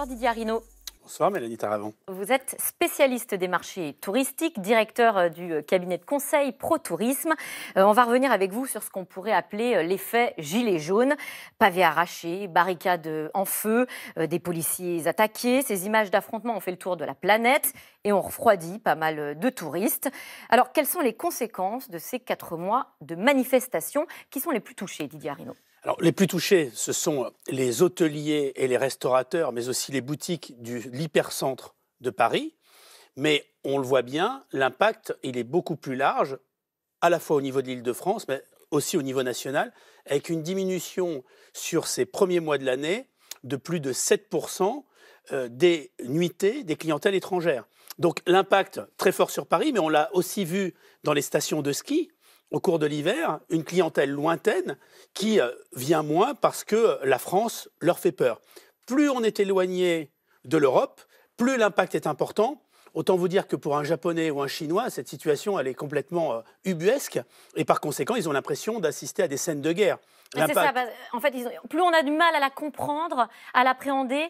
Bonsoir Didier Arino. Bonsoir Mélanie Taravant. Vous êtes spécialiste des marchés touristiques, directeur euh, du euh, cabinet de conseil Pro Tourisme. Euh, on va revenir avec vous sur ce qu'on pourrait appeler l'effet gilet jaune. Pavés arrachés, barricades en feu, des policiers attaqués. Ces images d'affrontement ont fait le tour de la planète et ont refroidi pas mal de touristes. Alors, quelles sont les conséquences de ces quatre mois de manifestations qui sont les plus touchées, Didier Arino les plus touchés, ce sont les hôteliers et les restaurateurs, mais aussi les boutiques de l'hypercentre de Paris. Mais on le voit bien, l'impact, il est beaucoup plus large, à la fois au niveau de l'Île-de-France, mais aussi au niveau national, avec une diminution sur ces premiers mois de l'année de plus de 7% euh, des nuitées des clientèles étrangères. Donc l'impact très fort sur Paris, mais on l'a aussi vu dans les stations de ski, au cours de l'hiver une clientèle lointaine qui euh, vient moins parce que la France leur fait peur. Plus on est éloigné de l'Europe, plus l'impact est important. Autant vous dire que pour un Japonais ou un Chinois, cette situation, elle est complètement euh, ubuesque. Et par conséquent, ils ont l'impression d'assister à des scènes de guerre. Ah, en fait, plus on a du mal à la comprendre, à l'appréhender,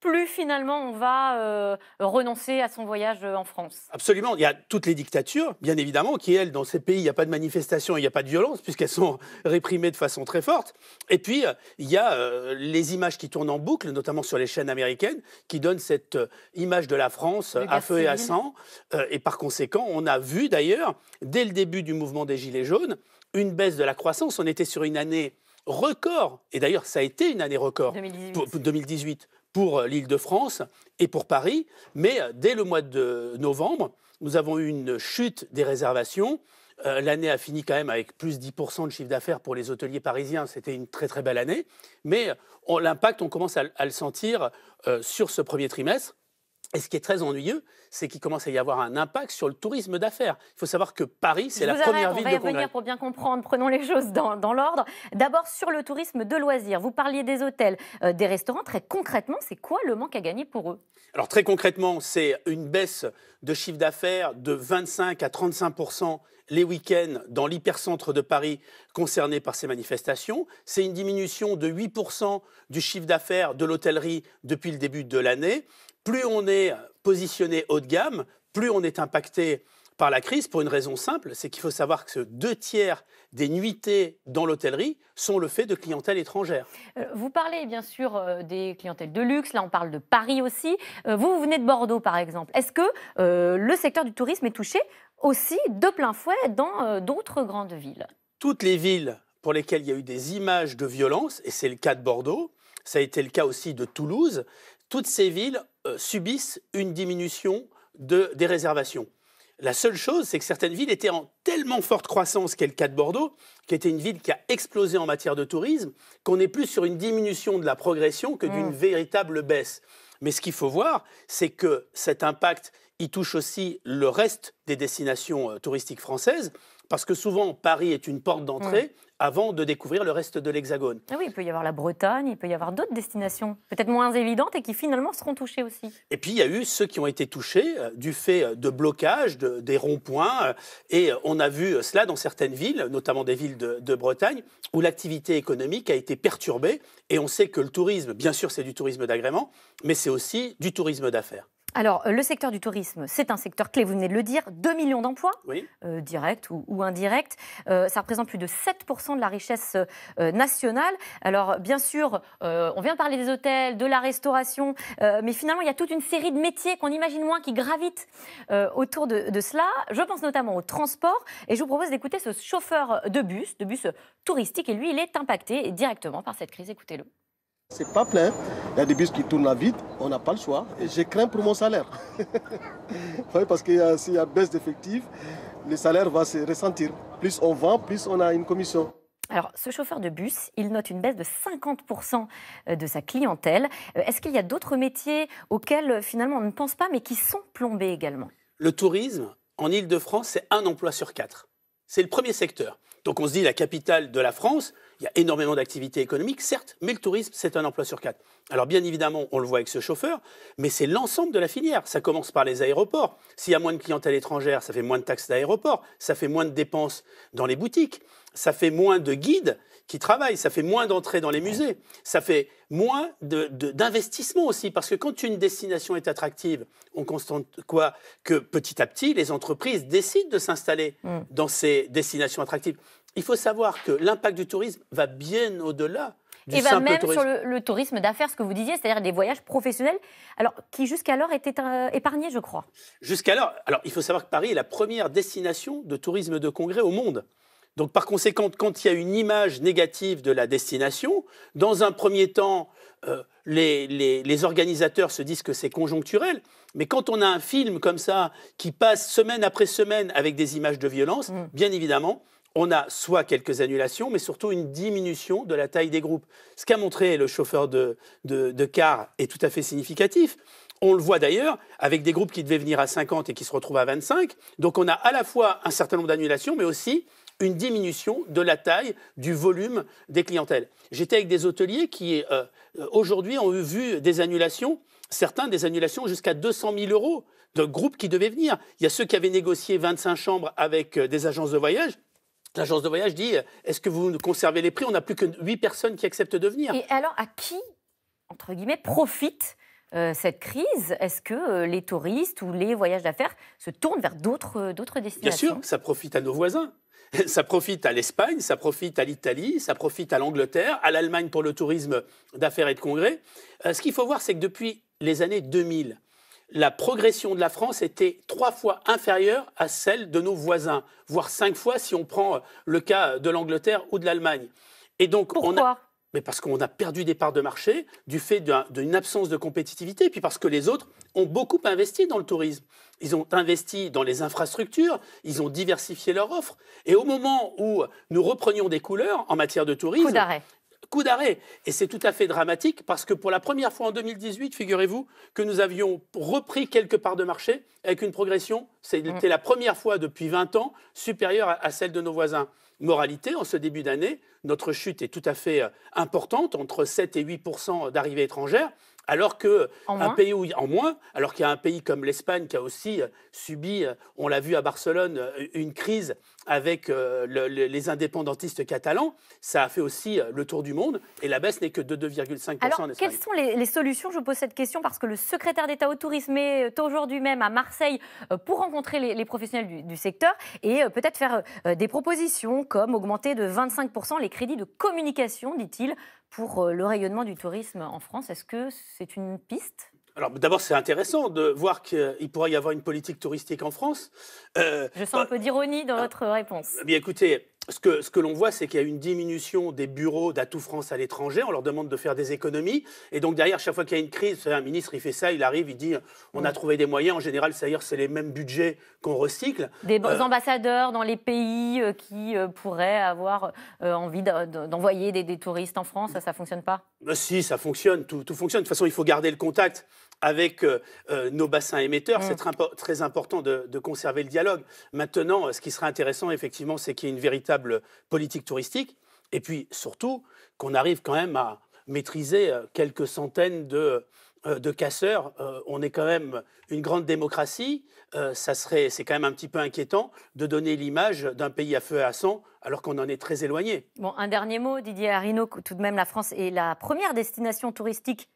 plus finalement on va euh, renoncer à son voyage euh, en France. Absolument. Il y a toutes les dictatures, bien évidemment, qui, elles, dans ces pays, il n'y a pas de manifestation, il n'y a pas de violence, puisqu'elles sont réprimées de façon très forte. Et puis, euh, il y a les images qui tournent en boucle, notamment sur les chaînes américaines, qui donnent cette image de la France à feu et à sang. et par conséquent, on a vu d'ailleurs, dès le début du mouvement des Gilets jaunes, une baisse de la croissance. On était sur une année record, et d'ailleurs ça a été une année record 2018. 2018 pour l'Île-de-France et pour Paris. Mais euh, dès le mois de novembre, nous avons eu une chute des réservations. Euh, l'année a fini quand même avec plus de 10% de chiffre d'affaires pour les hôteliers parisiens. C'était une très très belle année. Mais euh, l'impact, on commence à, le sentir sur ce premier trimestre. Et ce qui est très ennuyeux, c'est qu'il commence à y avoir un impact sur le tourisme d'affaires. Il faut savoir que Paris, c'est la première ville de Congrès. On va y revenir pour bien comprendre. Prenons les choses dans, dans l'ordre. D'abord, sur le tourisme de loisirs. Vous parliez des hôtels, euh, des restaurants. Très concrètement, c'est quoi le manque à gagner pour eux Alors, très concrètement, c'est une baisse de chiffre d'affaires de 25 à 35 les week-ends dans l'hypercentre de Paris concerné par ces manifestations. C'est une diminution de 8% du chiffre d'affaires de l'hôtellerie depuis le début de l'année. Plus on est positionné haut de gamme, plus on est impacté par la crise pour une raison simple, c'est qu'il faut savoir que deux tiers des nuitées dans l'hôtellerie sont le fait de clientèle étrangère. Euh, vous parlez bien sûr euh, des clientèles de luxe, là on parle de Paris aussi. Euh, vous, vous venez de Bordeaux par exemple. Est-ce que le secteur du tourisme est touché aussi de plein fouet dans d'autres grandes villes Toutes les villes pour lesquelles il y a eu des images de violence, et c'est le cas de Bordeaux, ça a été le cas aussi de Toulouse, toutes ces villes euh, subissent une diminution des réservations. La seule chose, c'est que certaines villes étaient en tellement forte croissance, qu'est le cas de Bordeaux, qui était une ville qui a explosé en matière de tourisme, qu'on est plus sur une diminution de la progression que d'une mm. véritable baisse. Mais ce qu'il faut voir, c'est que cet impact, il touche aussi le reste des destinations euh, touristiques françaises. Parce que souvent, Paris est une porte d'entrée avant de découvrir le reste de l'Hexagone. Ah oui, il peut y avoir la Bretagne, il peut y avoir d'autres destinations, peut-être moins évidentes et qui finalement seront touchées aussi. Et puis, il y a eu ceux qui ont été touchés euh, du fait euh, de blocages, des ronds-points. Euh, et on a vu cela dans certaines villes, notamment des villes de Bretagne, où l'activité économique a été perturbée. Et on sait que le tourisme, bien sûr, c'est du tourisme d'agrément, mais c'est aussi du tourisme d'affaires. Alors, euh, le secteur du tourisme, c'est un secteur clé, vous venez de le dire, 2 millions d'emplois, oui. Euh, directs ou, ou indirects. Euh, ça représente plus de 7% de la richesse nationale. Alors, bien sûr, on vient de parler des hôtels, de la restauration, mais finalement, il y a toute une série de métiers qu'on imagine moins qui gravitent autour de, de, cela. Je pense notamment au transport, et je vous propose d'écouter ce chauffeur de bus, de bus touristique, et lui, il est impacté directement par cette crise. Écoutez-le. C'est pas plein. Il y a des bus qui tournent à vide, on n'a pas le choix. Et j'ai craint pour mon salaire. parce que euh, s'il y a baisse d'effectifs, le salaire va se ressentir. Plus on vend, plus on a une commission. Alors, ce chauffeur de bus, il note une baisse de 50% euh, de sa clientèle. Euh, est-ce qu'il y a d'autres métiers auxquels finalement on ne pense pas, mais qui sont plombés également Le tourisme, en Ile-de-France, c'est un emploi sur quatre. C'est le premier secteur. Donc on se dit la capitale de la France, il y a énormément d'activités économiques, certes, mais le tourisme, c'est un emploi sur quatre. Alors bien évidemment, on le voit avec ce chauffeur, mais c'est l'ensemble de la filière. Ça commence par les aéroports. S'il y a moins de clientèle étrangère, ça fait moins de taxes d'aéroport, ça fait moins de dépenses dans les boutiques, ça fait moins de guides qui travaillent. Ça fait moins d'entrées dans les musées. Ça fait moins d'investissement aussi. Parce que quand une destination est attractive, on constate quoi Que petit à petit, les entreprises décident de s'installer mm. dans ces destinations attractives. Il faut savoir que l'impact du tourisme va bien au-delà et va même sur le, tourisme d'affaires, ce que vous disiez, c'est-à-dire des voyages professionnels, alors qui jusqu'alors étaient euh, épargnés, je crois. Jusqu'alors, alors il faut savoir que Paris est la première destination de tourisme de congrès au monde. Donc par conséquent, quand il y a une image négative de la destination, dans un premier temps, euh, les, organisateurs se disent que c'est conjoncturel, mais quand on a un film comme ça qui passe semaine après semaine avec des images de violence, mm. bien évidemment, on a soit quelques annulations, mais surtout une diminution de la taille des groupes. Ce qu'a montré le chauffeur de, de car est tout à fait significatif. On le voit d'ailleurs avec des groupes qui devaient venir à 50 et qui se retrouvent à 25. Donc on a à la fois un certain nombre d'annulations, mais aussi une diminution de la taille, du volume des clientèles. J'étais avec des hôteliers qui, euh, euh, aujourd'hui, ont vu des annulations, certains des annulations jusqu'à 200 000 euros de groupes qui devaient venir. Il y a ceux qui avaient négocié 25 chambres avec euh, des agences de voyage. L'agence de voyage dit Est-ce que vous conservez les prix On n'a plus que 8 personnes qui acceptent de venir. Et alors, à qui, entre guillemets, profite cette crise Est-ce que les touristes ou les voyages d'affaires se tournent vers d'autres d'autres destinations Bien sûr, ça profite à nos voisins. Ça profite à l'Espagne, ça profite à l'Italie, ça profite à l'Angleterre, à l'Allemagne pour le tourisme d'affaires et de congrès. Euh, ce qu'il faut voir, c'est que depuis les années 2000, la progression de la France était trois fois inférieure à celle de nos voisins, voire cinq fois si on prend euh, le cas de l'Angleterre ou de l'Allemagne. Et donc, Pourquoi on Mais parce qu'on a perdu des parts de marché du fait d'une absence de compétitivité, et puis parce que les autres ont beaucoup investi dans le tourisme. Ils ont investi dans les infrastructures, ils ont diversifié leur offre. Et au moment où nous reprenions des couleurs en matière de tourisme, coup d'arrêt. Coup d'arrêt. Et c'est tout à fait dramatique parce que pour la première fois en 2018, figurez-vous que nous avions repris quelque part de marché avec une progression, c'était mm. la première fois depuis 20 ans, supérieure à celle de nos voisins. Moralité, en ce début d'année, notre chute est tout à fait euh, importante, entre 7 et 8 d'arrivées étrangères alors que un pays en moins, alors qu'il y a un pays comme l'Espagne qui a aussi euh, subi, euh, on l'a vu à Barcelone, euh, une crise avec euh, les indépendantistes catalans, ça a fait aussi euh, le tour du monde et la baisse n'est que de 2,5% Alors, Quelles sont les, solutions Je vous pose cette question parce que le secrétaire d'État au tourisme est euh, aujourd'hui même à Marseille pour rencontrer les, professionnels du, secteur et peut-être faire des propositions comme augmenter de 25% les crédits de communication, dit-il, pour le rayonnement du tourisme en France. Est-ce que c'est une piste alors d'abord, c'est intéressant de voir qu'il pourrait y avoir une politique touristique en France. Euh, Je sens un bah, peu d'ironie dans ah. votre réponse. Eh bien écoutez, ce que, ce que l'on voit, c'est qu'il y a une diminution des bureaux d'Atout France à l'étranger. On leur demande de faire des économies. Et donc, derrière, chaque fois qu'il y a une crise, un ministre, il fait ça, il arrive, il dit on a trouvé des moyens. En général, dire c'est les mêmes budgets qu'on recycle. Des euh, ambassadeurs dans les pays euh, qui pourraient avoir envie d'envoyer des, touristes en France, ça ne fonctionne pas Si, ça fonctionne. Tout, tout fonctionne. De toute façon, il faut garder le contact avec euh, euh, nos bassins émetteurs. C'est mm. très, important de, conserver le dialogue. Maintenant, euh, ce qui serait intéressant, effectivement, c'est qu'il y ait une véritable politique touristique. Et puis, surtout, qu'on arrive quand même à maîtriser quelques centaines de, casseurs. on est quand même une grande démocratie. ça serait, c'est quand même un petit peu inquiétant de donner l'image d'un pays à feu et à sang alors qu'on en est très éloigné. Bon, un dernier mot, Didier Arino. Tout de même, la France est la première destination touristique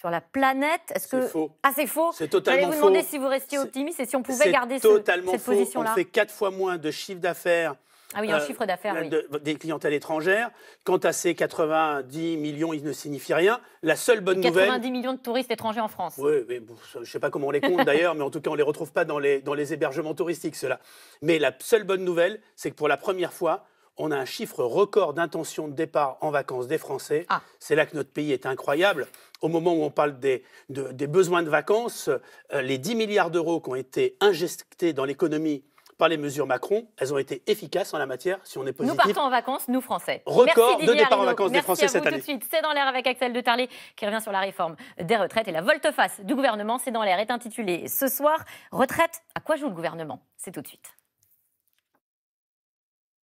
sur la planète. Est-ce que faux. Ah, c'est faux. C'est totalement faux. vous demander si vous restiez optimiste et si on pouvait garder cette position-là. On fait quatre fois moins de chiffre d'affaires. Ah oui, un euh, chiffre d'affaires, oui. Des clientèles étrangères. Quant à ces 90 millions, ils ne signifient rien. La seule bonne nouvelle. 90 millions de touristes étrangers en France. Oui, mais je ne sais pas comment on les compte d'ailleurs, mais en tout cas, on ne les retrouve pas dans les, dans les hébergements touristiques, ceux-là. Mais la seule bonne nouvelle, c'est que pour la première fois, on a un chiffre record d'intention de départ en vacances des Français. Ah. C'est là que notre pays est incroyable. Au moment où on parle des, des besoins de vacances, euh, les 10 milliards d'euros qui ont été injectés dans l'économie par les mesures Macron, elles ont été efficaces en la matière si on est positif. Nous partons en vacances, nous Français. Record de départ en vacances des Français cette année. suite. C'est dans l'air avec Axel de Tarlé qui revient sur la réforme des retraites et la volte-face du gouvernement. C'est dans l'air est intitulé ce soir Retraite, à quoi joue le gouvernement C'est tout de suite.